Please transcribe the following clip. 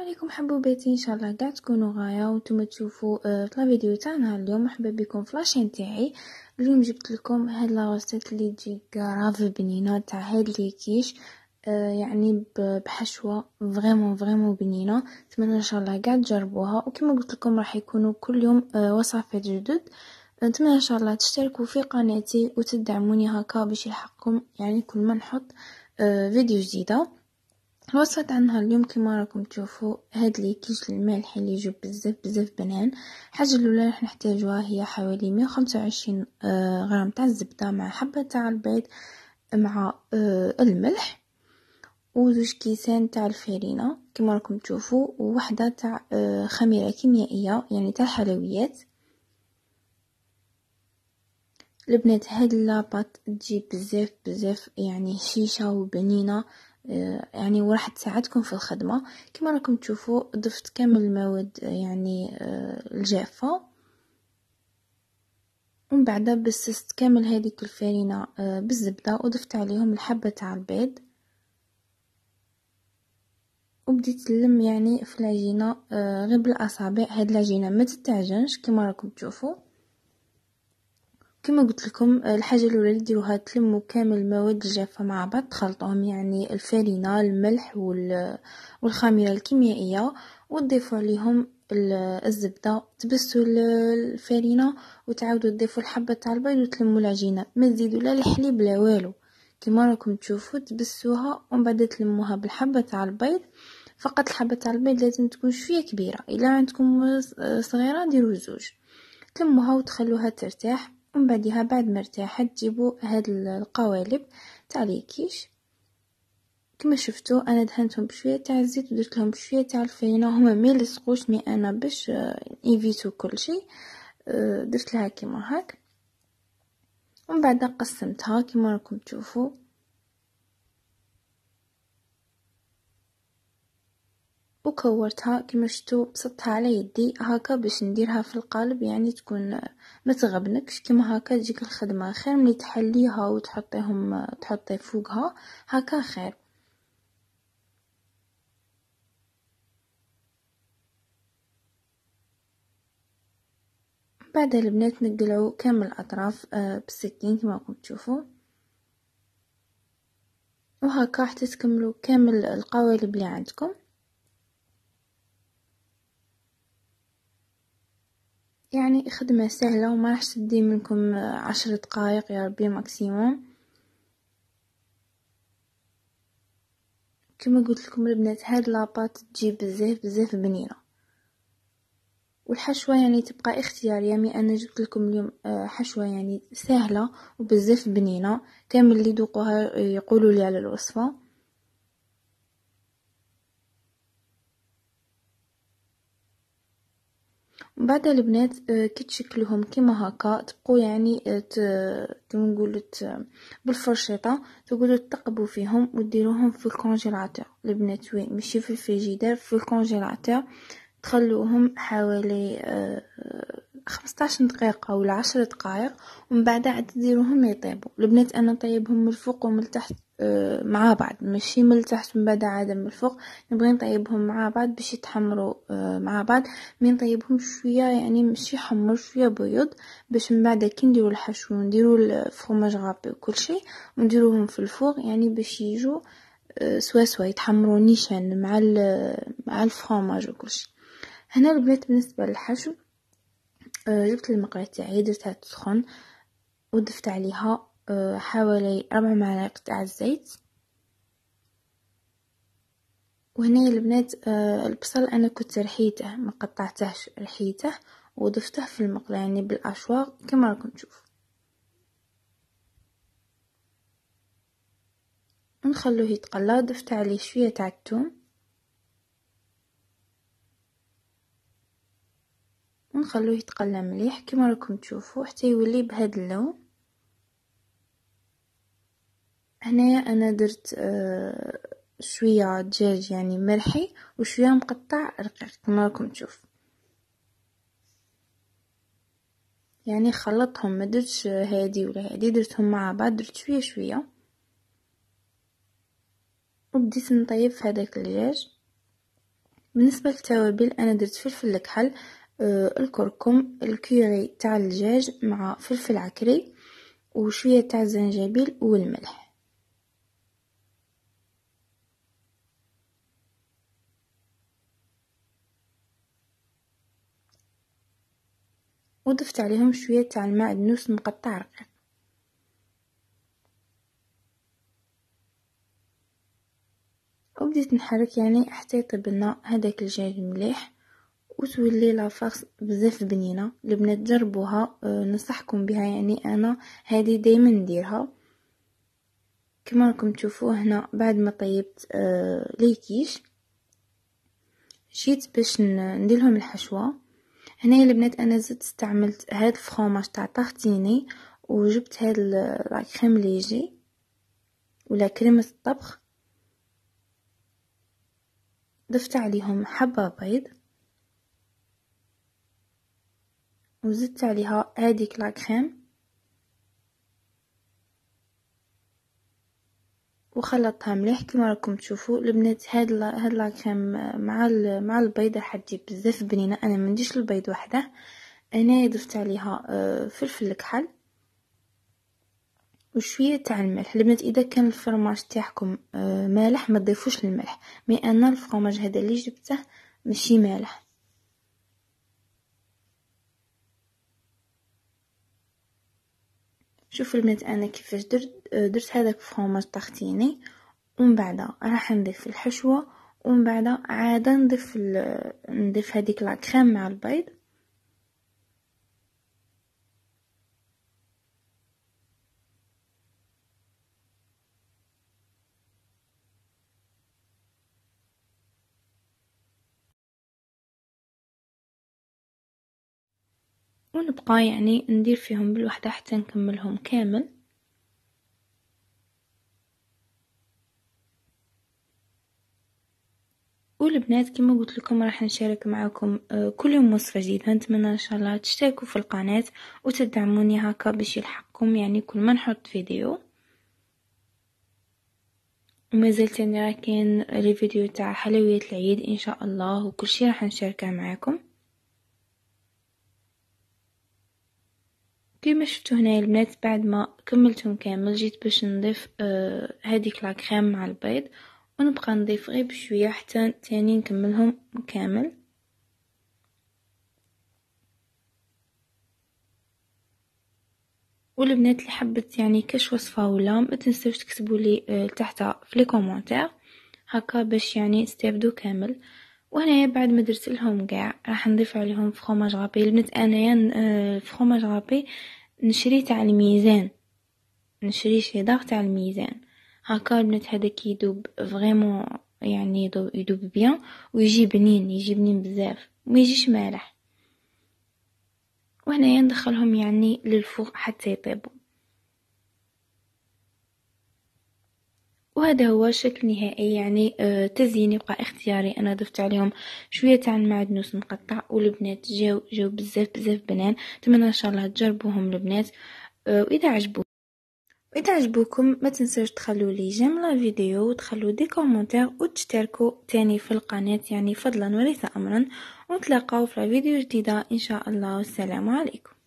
السلام عليكم حبوباتي ان شاء الله كاع تكونوا غايه وانتم تشوفوا آه، في الفيديو تاع نهار اليوم مرحبا بكم في لاشين تاعي اليوم جبت لكم هاد لا اللي تجي كراف بنينه تاع هاد لي كيش آه، يعني بحشوه فريمون فريمون بنينه نتمنى ان شاء الله كاع تجربوها وكما قلت لكم راح يكونوا كل يوم آه، وصفات جدد نتمنى ان شاء الله تشتركوا في قناتي وتدعموني هكا باش يلحقكم يعني كل ما نحط فيديو جديده وصلت عنها اليوم كيما راكم تشوفوا هاد كيش المالح اللي يجيب بزاف بزاف بنان الحاجه الاولى راح نحتاجوها هي حوالي 125 آه، غرام تاع الزبده مع حبه تاع البيض مع آه، الملح وزوج كيسان تاع الفارينه كيما راكم تشوفوا ووحده تاع آه، خميره كيميائيه يعني تاع الحلويات البنات هاد لاباط تجي بزاف بزاف يعني شيشه وبنينه آه، يعني وراح تساعدكم في الخدمة كما راكم تشوفوا ضفت كامل المواد آه، يعني آه، الجافة ومن بعد بسست كامل هذه الفارينة بالزبدة وضفت عليهم الحبة تاع البيض وبديت نلم يعني في العجينة غير بالاصابع هاد العجينة ما تتعجنش كما راكم تشوفوا كما قلت لكم آه، الحاجه الاولى اللي ديروها تلموا كامل المواد الجافه مع بعض تخلطوهم يعني الفارينه الملح والخميره الكيميائيه وتضيفوا عليهم الزبده تبسوا الفارينه وتعاودوا تضيفوا الحبه تاع البيض وتلموا العجينه ما تزيدوا لا الحليب لا والو كما راكم تشوفوا تبسوها ومن بعد تلموها بالحبه تاع البيض فقط الحبه تاع البيض لازم تكون شويه كبيره الا عندكم آه، صغيره ديروا زوج تلموها وتخلوها ترتاح ومن بعدها بعد ما ارتاحت تجيبوا هاد القوالب تاع الكيش كما شفتوا انا دهنتهم بشويه تاع الزيت ودرت لهم بشويه تاع الفينه هما ما مي انا باش ايفيتو آه، كل شيء آه، درت لها كيما هاك ومن بعد قسمتها كيما راكم تشوفوا وكورتها كما شتو بسطتها على يدي هكا باش نديرها في القالب يعني تكون ما تغبنكش كما هكا تجيك الخدمه خير ملي تحليها وتحطيهم تحطي فوقها هكا خير بعد البنات نقلعو كامل الاطراف آه، بالسكين كما راكم تشوفوا وهكا حتى تكملوا كامل القوالب اللي عندكم يعني خدمة سهلة وما راح تدي منكم عشر دقايق يا ربي ماكسيموم كما قلت لكم البنات هاد لاباط تجيب بزاف بزاف بنينه والحشوه يعني تبقى اختياريه مي يعني انا جبت لكم اليوم آه، حشوه يعني سهله وبزاف بنينه كامل اللي ذوقوها يقولوا لي على الوصفه بعد البنات آه، كي تشكلهم كيما هكا تبقوا يعني آه، كيما نقولوا بالفرشيطه تقولوا تقبوا فيهم وديروهم في الكونجيلاتور البنات وين ماشي في الفريجيدير في الكونجيلاتور تخلوهم حوالي آه، خمسطاش دقيقة ولا عشر دقائق ومن بعد عاد ديروهم يطيبوا البنات انا نطيبهم من الفوق ومن التحت مع بعض ماشي من التحت من بعد عاد من الفوق نبغي نطيبهم مع بعض باش يتحمروا آه، مع بعض مي نطيبهم شويه يعني ماشي حمر شويه بيض باش من بعد كي نديروا الحشو نديروا الفرماج غابي وكل شيء ونديروهم في الفوق يعني باش يجوا آه، سوا سوا يتحمروا نيشان مع مع الفرماج وكل شيء هنا البنات بالنسبه للحشو آه، جبت المقله تاعي درتها تسخن وضفت عليها حوالي ربع معلقة تاع الزيت وهنا البنات آه، البصل انا كنت رحيته ما قطعتهش رحيته وضفته في المقلاة يعني بالاشواق كما راكم تشوفوا نخلوه يتقلى ضفت عليه شويه تاع الثوم ونخلوه يتقلى مليح كما راكم تشوفوا حتى يولي بهذا اللون هنايا انا درت آه، شويه دجاج يعني ملحي وشويه مقطع رقيق كما راكم تشوف يعني خلطتهم ما درتش هادي ولا هادي درتهم مع بعض درت شويه شويه وبديت نطيب في هذاك الدجاج بالنسبه للتوابل انا درت فلفل الكحل آه الكركم الكوري تاع الدجاج مع فلفل عكري وشويه تاع الزنجبيل والملح وضفت عليهم شوية تاع الماء النوس مقطع رقيق وبديت نحرك يعني حتى يطيب لنا هذاك الجاج مليح وتولي لافاخس بزاف بنينه البنات جربوها آه، نصحكم بها يعني انا هذه دائما نديرها كما راكم تشوفوا هنا بعد ما طيبت أه ليكيش جيت باش نديرلهم الحشوه هنايا البنات انا زدت استعملت هاد الفرماج تاع طاختيني وجبت هاد لا كريم ليجي ولا كريمه الطبخ ضفت عليهم حبه بيض وزدت عليها هذيك لا كريم وخلطها مليح كيما راكم تشوفوا البنات هاد هاد لاكريم مع مع راح حتجيب بزاف بنينه انا ما نديش البيض وحده انا ضفت عليها آه، فلفل الكحل وشويه تاع الملح البنات اذا كان الفرماج تاعكم آه، مالح ما تضيفوش الملح مي انا الفرماج هذا اللي جبته ماشي مالح شوفوا البنات انا كيفاش درت درت هذاك فرomage طحتيني ومن بعد راح نضيف الحشوه ومن بعد عاد نضيف ال... نضيف هذيك لا كريم مع البيض ونبقى يعني ندير فيهم بالوحدة حتى نكملهم كامل والبنات كما قلت لكم راح نشارك معكم آه، كل يوم وصفة جديدة نتمنى ان شاء الله تشتركوا في القناة وتدعموني هكا باش يلحقكم يعني كل ما نحط فيديو وما زلت يعني راه كاين الفيديو تاع حلويات العيد ان شاء الله وكل شيء راح نشاركه معاكم كيما شفتوا هنايا البنات بعد ما كملتهم كامل جيت باش نضيف آه هذيك لا كريم مع البيض ونبقى نضيف غير بشويه حتى تاني نكملهم كامل والبنات اللي حبت يعني كاش وصفه ولا ما تنساوش تكتبوا لي آه تحت في لي كومونتير هكا باش يعني نستافدوا كامل وهنا بعد ما درت لهم كاع راح نضيف عليهم فخوماج غابي البنت انايا آه، فخوماج غابي نشري تاع الميزان نشري شي ضغط تاع الميزان هاكا البنات هذاك يدوب فريمون يعني يدوب, يدوب بيان ويجي بنين يجي بنين بزاف ما يجيش مالح وهنايا ندخلهم يعني للفوق حتى يطيبوا وهذا هو الشكل النهائي يعني آه، تزيين يبقى اختياري انا ضفت عليهم شويه تاع المعدنوس مقطع والبنات جاو جاو بزاف بزاف بنان نتمنى ان شاء الله تجربوهم البنات آه، واذا عجبوكم واذا عجبوكم ما تنساوش تخلوا لي جيم لا فيديو وتخلوا دي كومونتير وتشتركوا تاني في القناه يعني فضلا وليس امرا ونتلاقاو في فيديو جديده ان شاء الله والسلام عليكم